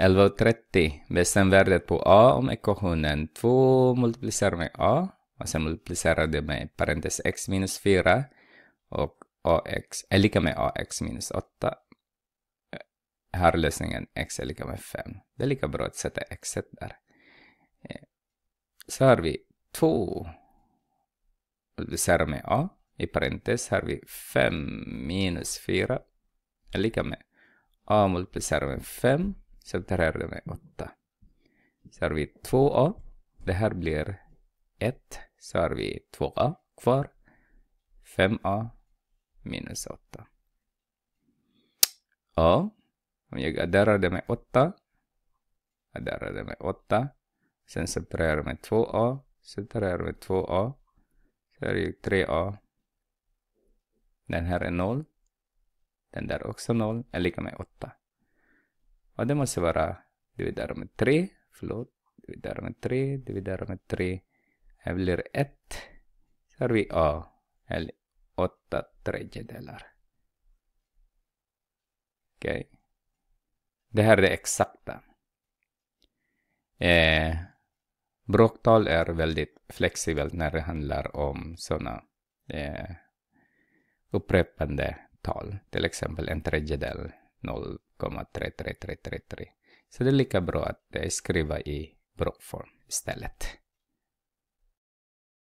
11.30 bestäm värdet på A om ekvationen 2 multiplicerar med A och sen multiplicerar det med parentes x minus 4 och AX är lika med AX minus 8. Här är lösningen x är lika med 5. Det är lika bra att sätta x där. Så har vi 2 multiplicerar med A i parentes har vi 5 minus 4 är lika med A multiplicerar med 5 Centerherren är 8. Så har vi 2a. Det här blir 1. Så har vi 2a kvar. 5a minus 8. A, om jag adderar det med 8. Adderar det med 8. Sen separerar med 2a. Separerar med 2a. Så är det 3a. Den här är 0. Den där också 0. Är lika med 8. Och det måste vara dividerat med 3. Förlåt. Dividerat med 3. Dividerat med 3. Här blir 1. Så har vi A. Eller 8 tredjedelar. Okej. Okay. Det här är det exakta. Eh, bråktal är väldigt flexibelt när det handlar om sådana eh, upprepande tal. Till exempel en tredjedel, 0,3333. Så det är lika bra att eh, skriva i blockform istället.